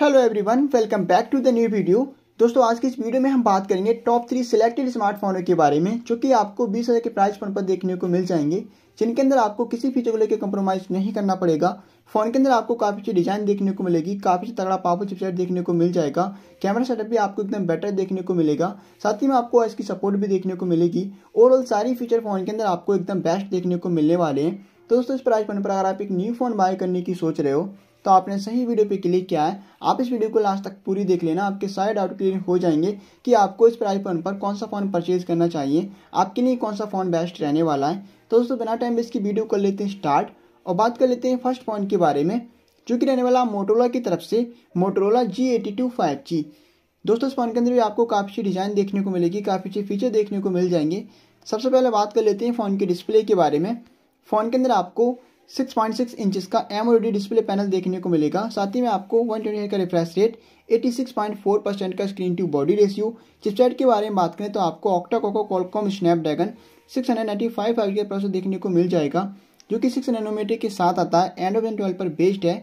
hello everyone welcome back to the new video दोस्तों आज की इस वीडियो में हम बात करेंगे टॉप थ्री सिलेक्टेड स्मार्टफोनों के बारे में जो कि आपको बीस हज़ार के प्राइस पर देखने को मिल जाएंगे जिनके अंदर आपको किसी फीचर को लेकर कंप्रोमाइज़ नहीं करना पड़ेगा फ़ोन के अंदर आपको काफ़ी अच्छी डिज़ाइन देखने को मिलेगी काफ़ी अच्छा तगड़ा पावर चिपसेट देखने को मिल जाएगा कैमरा सेटअप भी आपको एकदम बेटर देखने को मिलेगा साथ ही में आपको इसकी सपोर्ट भी देखने को मिलेगी ओवरऑल सारी फीचर फ़ोन के अंदर आपको एकदम बेस्ट देखने को मिलने वाले हैं दोस्तों इस प्राइस पर अगर आप एक न्यू फ़ोन बाय करने की सोच रहे हो तो आपने सही वीडियो पे क्लिक किया है आप इस वीडियो को लास्ट तक पूरी देख लेना आपके सारे डाउट क्लियर हो जाएंगे कि आपको इस प्राइस फोन पर कौन सा फ़ोन परचेज करना चाहिए आपके लिए कौन सा फ़ोन बेस्ट रहने वाला है तो दोस्तों बिना टाइम इसकी वीडियो कर लेते हैं स्टार्ट और बात कर लेते हैं फर्स्ट फ़ोन के बारे में जो कि रहने वाला मोटोला की तरफ से Motorola G eighty two five G दोस्तों इस फ़ोन के अंदर भी आपको काफ़ी अच्छी डिज़ाइन देखने को मिलेगी काफ़ी अच्छे फीचर देखने को मिल जाएंगे सबसे पहले बात कर लेते हैं फ़ोन के डिस्प्ले के बारे में फ़ोन के अंदर आपको 6.6 इंचेस का एमओडी डिस्प्ले पैनल देखने को मिलेगा साथ ही में आपको 120 का रिफ्रेश रेट 86.4 परसेंट का screen to body ratio chipset के बारे में बात करें तो आपको octa core Qualcomm Snapdragon six hundred का प्रोसेसर देखने को मिल जाएगा जो कि सिक्स नैनोमीटर के साथ आता है एंड्रॉइड ट्वेल्व पर बेस्ड है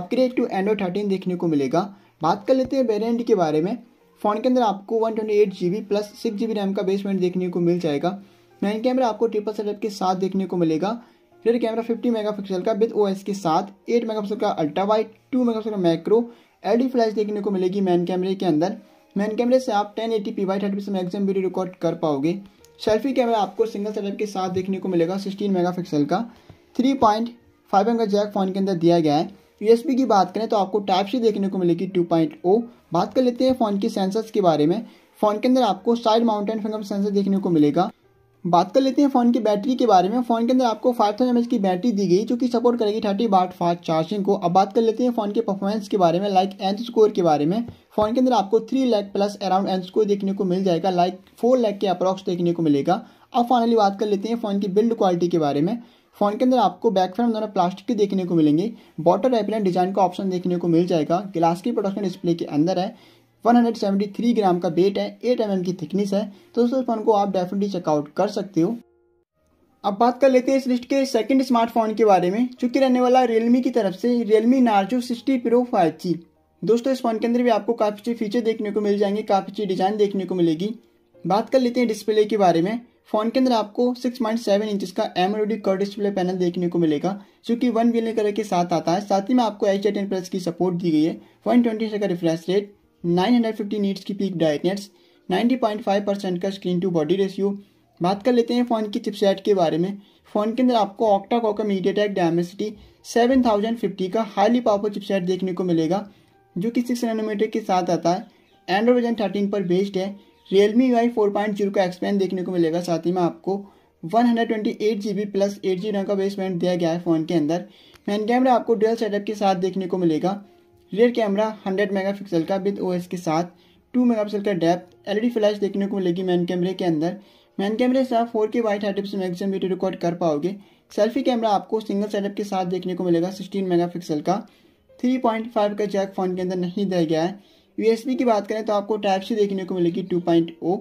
अपग्रेड टू एंड्रॉइड थर्टीन देखने को मिलेगा बात कर लेते हैं वेरियंट के बारे में फ़ोन के अंदर आपको one twenty eight G B plus six G B RAM का बेसमेंट देखने को मिल जाएगा मेन कैमरा आपको ट्रिपल सेटअप के साथ देखने को मिलेगा फिर कैमरा 50 मेगापिक्सल का विद ओएस के साथ 8 मेगापिक्सल का अल्ट्रा वाइट 2 मेगापिक्सल का मैक्रो एलडी फ्लैश देखने को मिलेगी मैन कैमरे के अंदर मैन कैमरे से आप 1080p एटी पी वाइट थर्टी से मैक्सिमम वीडियो रिकॉर्ड कर पाओगे सेल्फी कैमरा आपको सिंगल सेटअप के साथ देखने को मिलेगा 16 मेगापिक्सल का 3.5 पॉइंट जैक फोन के अंदर दिया गया है यू की बात करें तो आपको टाइप सी देखने को मिलेगी टू बात कर लेते हैं फ़ोन के सेंसर्स के बारे में फ़ोन के अंदर आपको साइड माउंटेन फिंगर सेंसर देखने को मिलेगा बात कर लेते हैं फ़ोन की बैटरी के बारे में फ़ोन के अंदर आपको 5000 थाउजेंड की बैटरी दी गई जो कि सपोर्ट करेगी थर्टी बाट फास्ट चार्जिंग को अब बात कर लेते हैं फ़ोन के परफॉर्मेंस के बारे में लाइक एंथ स्कोर के बारे में फ़ोन के अंदर आपको थ्री लैक प्लस अराउंड एंथ स्कोर देखने को मिल जाएगा लाइक फोर लैक के अप्रॉक्स देखने को मिलेगा अब फाइनली बात कर लेते हैं फ़ोन की बिल्ड क्वालिटी के बारे में फ़ोन के अंदर आपको बैक फ्रेम दोनों प्लास्टिक के देखने को मिलेंगे बॉटर रेपिलेंट डिज़ाइन का ऑप्शन देखने को मिल जाएगा ग्लास की प्रोडक्शन डिस्प्ले के अंदर है 173 ग्राम का वेट है 8 एम mm की थिकनेस है तो दोस्तों फ़ोन को आप डेफिनेटली चेकआउट कर सकते हो अब बात कर लेते हैं इस लिस्ट के सेकंड स्मार्टफोन के बारे में चूंकि रहने वाला रियलमी की तरफ से Realme Narzo sixty pro five G दोस्तों इस फोन के अंदर भी आपको काफ़ी अच्छे फीचर देखने को मिल जाएंगे काफ़ी अच्छी डिज़ाइन देखने को मिलेगी बात कर लेते हैं डिस्प्ले के बारे में फोन के अंदर आपको 6.7 पॉइंट इंच का एमरोडी कर्व डिस्प्ले पैनल देखने को मिलेगा जो कि वन बिलियन कलर के साथ आता है साथ ही में आपको एच टेन प्लस की सपोर्ट दी गई है वन ट्वेंटी का रिफ्रेश रेट 950 नीड्स की पीक डाइट नेट्स 90.5 परसेंट का स्क्रीन टू बॉडी रेशियो बात कर लेते हैं फ़ोन की चिपसेट के बारे में फ़ोन के अंदर आपको octa core MediaTek Dimensity seven का हाईली पावरफुल चिपसेट देखने को मिलेगा जो कि सिक्स नैनोमीटर के साथ आता है एंड्रॉड वर्जन थर्टीन पर बेस्ड है Realme UI four point zero का एक्सपेन देखने को मिलेगा साथ ही में आपको one hundred twenty eight G B plus eight G रंग का बेसमेंट दिया गया है फ़ोन के अंदर मैन कैमरा आपको डुअल सेटअप के साथ देखने को मिलेगा रियर कैमरा 100 मेगापिक्सल का विद ओएस के साथ 2 मेगापिक्सल का डेप्थ एलईडी फ्लैश देखने को मिलेगी मैन कैमरे के अंदर मैन कैमरे से आप फोर के वाइट हाइट से मैक्सिमम वीडियो रिकॉर्ड कर पाओगे सेल्फी कैमरा आपको सिंगल सेटअप के साथ देखने को मिलेगा 16 मेगापिक्सल का 3.5 का जैक फ़ोन के अंदर नहीं दिया गया है यूएसबी की बात करें तो आपको टाइप सी देखने को मिलेगी ओ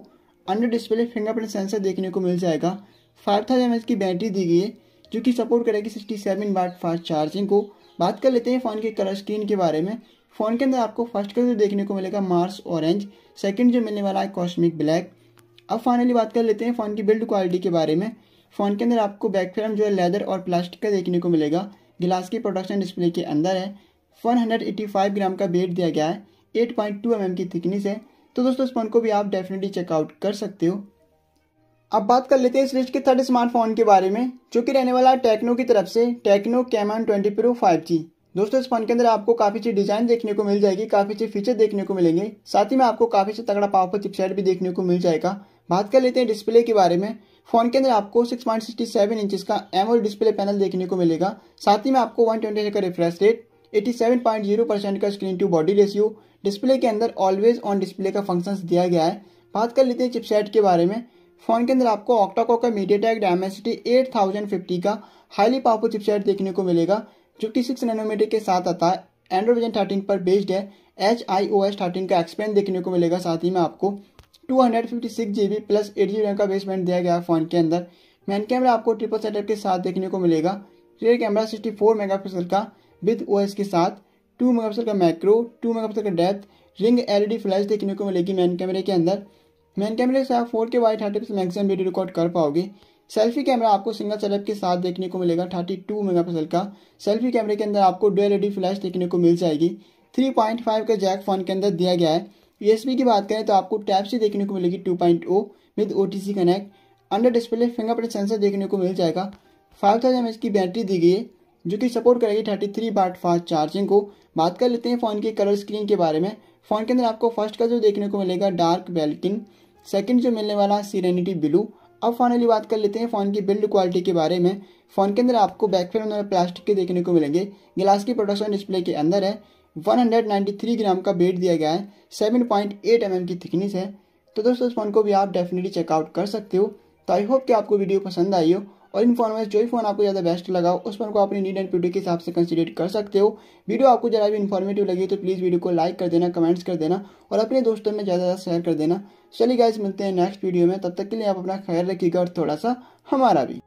अंडर डिस्प्ले फिंगरप्रिंट सेंसर देखने को मिल जाएगा फाइव थाउजेंड की बैटरी दी गई है जो कि सपोर्ट करेगी sixty seven watt fast charging को बात कर लेते हैं फ़ोन के कलर स्क्रीन के बारे में फ़ोन के अंदर आपको फर्स्ट कलर जो देखने को मिलेगा मार्स ऑरेंज सेकंड जो मिलने वाला है कॉस्मिक ब्लैक अब फाइनली बात कर लेते हैं फ़ोन की बिल्ड क्वालिटी के बारे में फ़ोन के अंदर आपको बैक फ्रेम जो है लेदर और प्लास्टिक का देखने को मिलेगा गिलास की प्रोडक्शन डिस्प्ले के अंदर है फोन ग्राम का बेट दिया गया है एट पॉइंट mm की थिकनेस है तो दोस्तों इस फ़ोन को भी आप डेफिनेटली चेकआउट कर सकते हो अब बात कर लेते हैं इस लिस्ट के थर्ड स्मार्टफोन के बारे में जो कि रहने वाला है टेक्नो की तरफ से Tecno Camon twenty pro five G दोस्तों इस फोन के अंदर आपको काफ़ी अच्छी डिजाइन देखने को मिल जाएगी काफ़ी अच्छे फीचर देखने को मिलेंगे साथ ही में आपको काफ़ी अच्छा तगड़ा पावरफुल चिपसेट भी देखने को मिल जाएगा बात कर लेते हैं डिस्प्ले के बारे में फोन के अंदर आपको 6.67 पॉइंट का एमोल डिस्प्ले पैनल देखने को मिलेगा साथ ही में आपको 120 का रिफ्रेश रेट 87.0 परसेंट का screen to body ratio display के अंदर ऑलवेज ऑन डिस्प्ले का फंक्शंस दिया गया है बात कर लेते हैं चिपसेट के बारे में फोन के अंदर आपको ऑक्टाको का MediaTek Dimensity eight thousand fifty का हाईली पावरफुल चिपसेट देखने को मिलेगा जो कि सिक्स नैनोमीटर के साथ आता है एंड्रॉइड वर्जन थर्टीन पर बेस्ड है H I O S thirteen का एक्सपेंड देखने को मिलेगा साथ ही में आपको two hundred fifty six G B plus eight G RAM का बेसमेंट दिया गया है फोन के अंदर मैन कैमरा आपको ट्रिपल सेटअप के साथ देखने को मिलेगा rear camera sixty four megapixel का विद ओ एस के साथ टू मेगा पिक्सल का मैक्रो टू मेगा पिक्सल का डेप्थ रिंग डी फ्लैश देखने को मिलेगी मैन कैमरे के अंदर मेन कैमरे से आप फोर के वाई thirty pixel maximum video record कर पाओगे सेल्फी कैमरा आपको सिंगल सेटअप के साथ देखने को मिलेगा थर्टी टू पिक्सल का सेल्फी कैमरे के अंदर आपको डुअल एडी फ्लैश देखने को मिल जाएगी थ्री पॉइंट फाइव का जैक फोन के अंदर दिया गया है यूएसबी की बात करें तो आपको टैप से देखने को मिलेगी two point O with O T C connect under display fingerprint sensor देखने को मिल जाएगा फाइव थाउजेंड एम की बैटरी दी गई है जो कि सपोर्ट करेगी thirty three watt fast charging को बात कर लेते हैं फ़ोन के कलर स्क्रीन के बारे में फ़ोन के अंदर आपको फर्स्ट का जो देखने को मिलेगा डार्क बेल्टिन सेकंड जो मिलने वाला सीरेनिटी ब्लू अब फाइनली बात कर लेते हैं फ़ोन की बिल्ड क्वालिटी के बारे में फ़ोन के अंदर आपको बैकफिल में प्लास्टिक के देखने को मिलेंगे गिलास की प्रोडक्शन डिस्प्ले के अंदर है 193 ग्राम का वेट दिया गया है 7.8 पॉइंट mm की थिकनेस है तो दोस्तों इस फ़ोन को भी आप डेफिनेटली चेकआउट कर सकते हो तो आई होप कि आपको वीडियो पसंद आई हो और इन फोन में जो भी फोन आपको ज़्यादा बेस्ट लगा उस फोन को अपनी नीड एंड प्यूटी के हिसाब से कंसिडर कर सकते हो वीडियो आपको जरा भी इन्फॉर्मेटिव लगी तो प्लीज़ वीडियो को लाइक कर देना कमेंट्स कर देना और अपने दोस्तों में ज़्यादा ज़्यादा शेयर कर देना चलिए गाइज मिलते हैं नेक्स्ट वीडियो में तब तक के लिए आप अपना ख्याल रखिएगा और थोड़ा सा हमारा भी